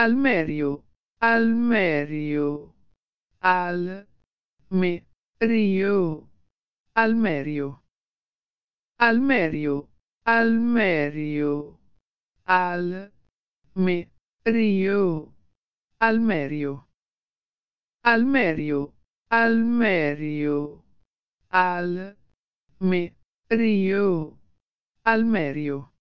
Almerio, Almerio, al me río, Almerio, Almerio, al al me río, Almerio, Almerio, al me río,